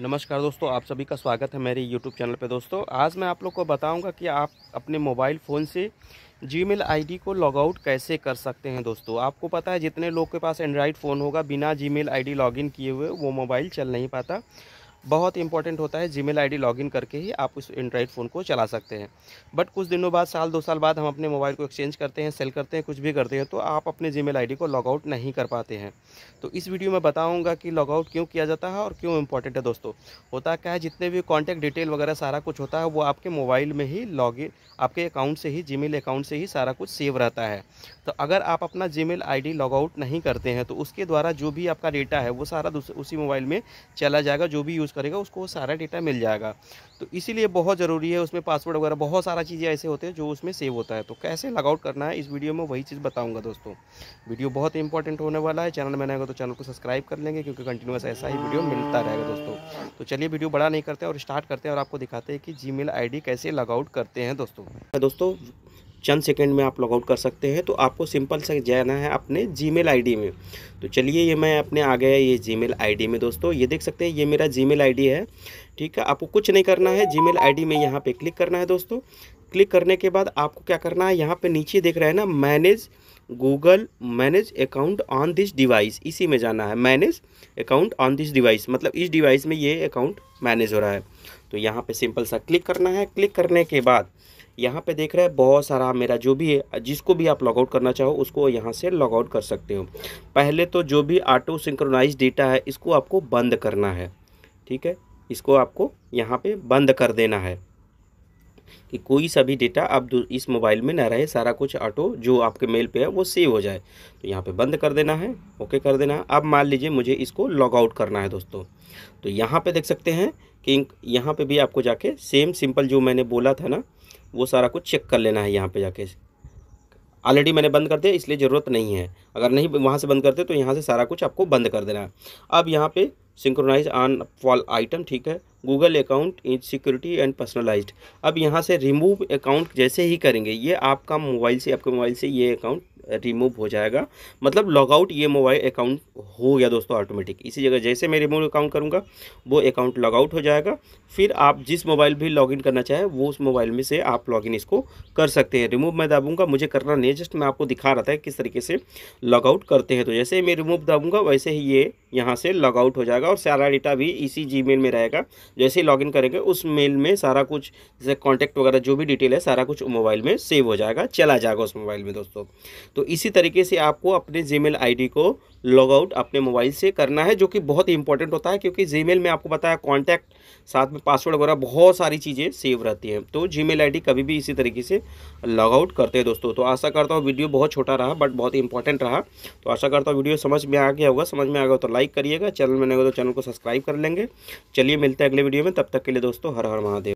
नमस्कार दोस्तों आप सभी का स्वागत है मेरे यूट्यूब चैनल पे दोस्तों आज मैं आप लोग को बताऊंगा कि आप अपने मोबाइल फ़ोन से जीमेल आईडी को लॉगआउट कैसे कर सकते हैं दोस्तों आपको पता है जितने लोग के पास एंड्रॉयड फ़ोन होगा बिना जीमेल आईडी लॉगिन किए हुए वो मोबाइल चल नहीं पाता बहुत इंपॉर्टेंट होता है जीमेल आईडी लॉगिन करके ही आप उस एंड्रॉइड फ़ोन को चला सकते हैं बट कुछ दिनों बाद साल दो साल बाद हम अपने मोबाइल को एक्सचेंज करते हैं सेल करते हैं कुछ भी करते हैं तो आप अपने जीमेल आईडी को लॉगआउट नहीं कर पाते हैं तो इस वीडियो में बताऊँगा कि लॉगआउट क्यों किया जाता है और क्यों इंपॉर्टेंट है दोस्तों होता क्या है जितने भी कॉन्टैक्ट डिटेल वगैरह सारा कुछ होता है वो आपके मोबाइल में ही इन आपके अकाउंट से ही जी अकाउंट से ही सारा कुछ सेव रहता है तो अगर आप अपना जी मेल लॉग आउट नहीं करते हैं तो उसके द्वारा जो भी आपका डेटा है वो सारा उसी मोबाइल में चला जाएगा जो भी करेगा उसको वो सारा डेटा मिल जाएगा तो इसीलिए बहुत ज़रूरी है उसमें पासवर्ड वगैरह बहुत सारा चीज़ें ऐसे होते हैं जो उसमें सेव होता है तो कैसे लॉगआउट करना है इस वीडियो में वही चीज़ बताऊँगा दोस्तों वीडियो बहुत इंपॉर्टेंट होने वाला है चैनल में रहेगा तो चैनल को सब्सक्राइब कर लेंगे क्योंकि कंटिन्यूस ऐसा ही वीडियो मिलता रहेगा दोस्तों तो चलिए वीडियो बड़ा नहीं करते और स्टार्ट करते हैं और आपको दिखाते हैं कि जी मेल कैसे लॉगआउट करते हैं दोस्तों दोस्तों चंद सेकंड में आप लॉगआउट कर सकते हैं तो आपको सिंपल से जाना है अपने जी मेल में तो चलिए ये मैं अपने आ गया ये जी मेल में दोस्तों ये देख सकते हैं ये मेरा जी मेल है ठीक है आपको कुछ नहीं करना है जी मेल में यहाँ पर क्लिक करना है दोस्तों क्लिक करने के बाद आपको क्या करना है यहाँ पर नीचे देख रहे हैं ना manage Google manage account on this device इसी में जाना है manage account on this device मतलब इस डिवाइस में ये अकाउंट मैनेज हो रहा है तो यहाँ पे सिंपल सा क्लिक करना है क्लिक करने के बाद यहाँ पे देख रहे हैं बहुत सारा मेरा जो भी है जिसको भी आप लॉगआउट करना चाहो उसको यहाँ से लॉगआउट कर सकते हो पहले तो जो भी ऑटो सिंक्रोनाइज डेटा है इसको आपको बंद करना है ठीक है इसको आपको यहाँ पे बंद कर देना है कि कोई सा भी डेटा आप इस मोबाइल में ना रहे सारा कुछ ऑटो जो आपके मेल पे है वो सेव हो जाए तो यहाँ पे बंद कर देना है ओके कर देना है अब मान लीजिए मुझे इसको लॉग आउट करना है दोस्तों तो यहाँ पे देख सकते हैं कि यहाँ पे भी आपको जाके सेम सिंपल जो मैंने बोला था ना वो सारा कुछ चेक कर लेना है यहाँ पर जाके ऑलरेडी मैंने बंद कर दिया इसलिए ज़रूरत नहीं है अगर नहीं वहाँ से बंद करते तो यहाँ से सारा कुछ आपको बंद कर देना है अब यहाँ पे सिंक्रोनाइज ऑन फॉल आइटम ठीक है Google account in security and personalized अब यहाँ से रिमूव अकाउंट जैसे ही करेंगे ये आपका मोबाइल से आपके मोबाइल से ये अकाउंट रिमूव हो जाएगा मतलब लॉग आउट ये मोबाइल अकाउंट हो गया दोस्तों ऑटोमेटिक इसी जगह जैसे मैं रिमूव अकाउंट करूँगा वो अकाउंट लॉगआउट हो जाएगा फिर आप जिस मोबाइल भी लॉगिन करना चाहें वो उस मोबाइल में से आप लॉगिन इसको कर सकते हैं रिमूव मैं दाबूँगा मुझे करना नहीं जस्ट मैं आपको दिखा रहा था किस तरीके से लॉग आउट करते हैं तो जैसे ही मैं रिमूव दाबूंगा वैसे ही ये यहाँ से लॉग आउट हो जाएगा और सारा डेटा भी इसी जी में रहेगा जैसे ही इन करेंगे उस मेल में सारा कुछ जैसे कॉन्टैक्ट वगैरह जो भी डिटेल है सारा कुछ मोबाइल में सेव हो जाएगा चला जाएगा उस मोबाइल में दोस्तों तो इसी तरीके से आपको अपने जी मेल को लॉग आउट अपने मोबाइल से करना है जो कि बहुत इंपॉर्टेंट होता है क्योंकि जी में आपको बताया कॉन्टैक्ट साथ में पासवर्ड वगैरह बहुत सारी चीज़ें सेव रहती हैं तो जी मेल कभी भी इसी तरीके से लॉग आउट करते हैं दोस्तों तो आशा करता हूँ वीडियो बहुत छोटा रहा बट बहुत इंपॉर्टेंट रहा तो आशा करता हूँ वीडियो समझ में आ गया होगा समझ में आ गया तो लाइक लाइक करिएगा चैनल में नए हो तो चैनल को सब्सक्राइब कर लेंगे चलिए मिलते हैं अगले वीडियो में तब तक के लिए दोस्तों हर हर महादेव